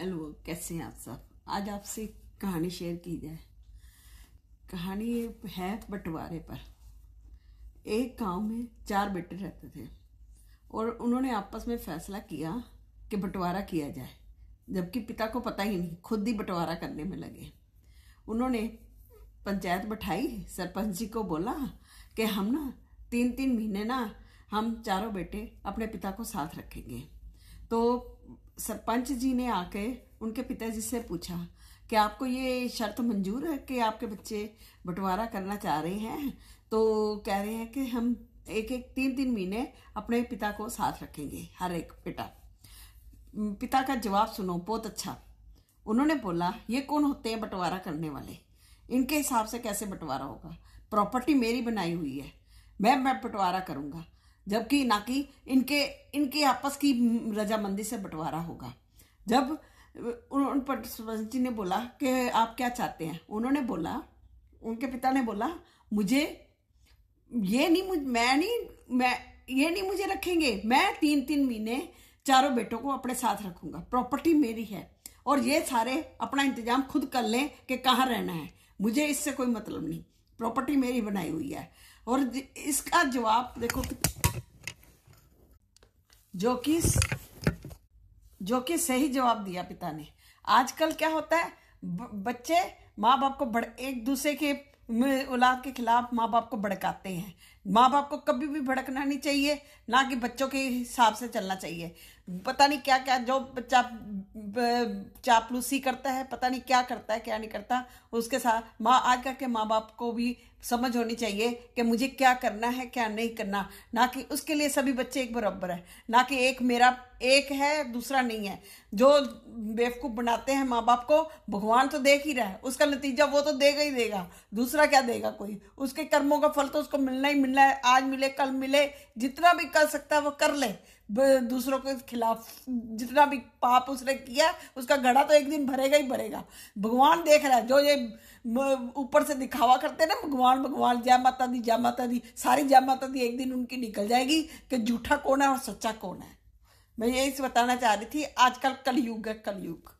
hello कैसे हैं आप सब आज आपसे कहानी शेयर की जाए कहानी है बंटवारे पर एक गांव में चार बेटे रहते थे और उन्होंने आपस में फैसला किया कि बंटवारा किया जाए जबकि पिता को पता ही नहीं खुद ही बंटवारा करने में लगे उन्होंने पंचायत बैठाई सरपंच जी को बोला कि हम ना तीन तीन महीने ना हम चारों बेटे अपने पिता को साथ रखेंगे तो सरपंच जी ने आके उनके पिताजी से पूछा कि आपको ये शर्त मंजूर है कि आपके बच्चे बंटवारा करना चाह रहे हैं तो कह रहे हैं कि हम एक एक तीन तीन महीने अपने पिता को साथ रखेंगे हर एक बेटा पिता का जवाब सुनो बहुत अच्छा उन्होंने बोला ये कौन होते हैं बंटवारा करने वाले इनके हिसाब से कैसे बंटवारा होगा प्रॉपर्टी मेरी बनाई हुई है मैं मैं बंटवारा करूँगा जबकि ना कि इनके इनके आपस की रजामंदी से बंटवारा होगा जब उन पर सरपंच जी ने बोला कि आप क्या चाहते हैं उन्होंने बोला उनके पिता ने बोला मुझे ये नहीं मुझ मैं नहीं मैं ये नहीं मुझे रखेंगे मैं तीन तीन महीने चारों बेटों को अपने साथ रखूंगा प्रॉपर्टी मेरी है और ये सारे अपना इंतजाम खुद कर लें कि कहाँ रहना है मुझे इससे कोई मतलब नहीं प्रॉपर्टी मेरी बनाई हुई है और इसका जवाब देखो जो कि जो कि सही जवाब दिया पिता ने आजकल क्या होता है बच्चे माँ बाप को बड़ एक दूसरे के औलाद के खिलाफ माँ बाप को भड़काते हैं माँ बाप को कभी भी भड़कना नहीं चाहिए ना कि बच्चों के हिसाब से चलना चाहिए पता नहीं क्या क्या जो बच्चा चापलूसी करता है पता नहीं क्या करता है क्या नहीं करता उसके साथ माँ आज करके माँ बाप को भी समझ होनी चाहिए कि मुझे क्या करना है क्या नहीं करना ना कि उसके लिए सभी बच्चे एक बराबर है ना कि एक मेरा एक है दूसरा नहीं है जो बेवकूफ़ बनाते हैं माँ बाप को भगवान तो देख ही रहा है उसका नतीजा वो तो देगा ही देगा दूसरा क्या देगा कोई उसके कर्मों का फल तो उसको मिलना ही मिलना है आज मिले कल मिले जितना भी कर सकता है वो कर ले दूसरों के खिलाफ जितना भी पाप उसने किया उसका घड़ा तो एक दिन भरेगा ही भरेगा भगवान देख रहा है जो ये ऊपर से दिखावा करते हैं ना भगवान भगवान भगवान जय माता दी जय माता दी सारी जय माता दी एक दिन उनकी निकल जाएगी कि झूठा कौन है और सच्चा कौन है मैं यही बताना चाह रही थी आजकल कलयुग है कलयुग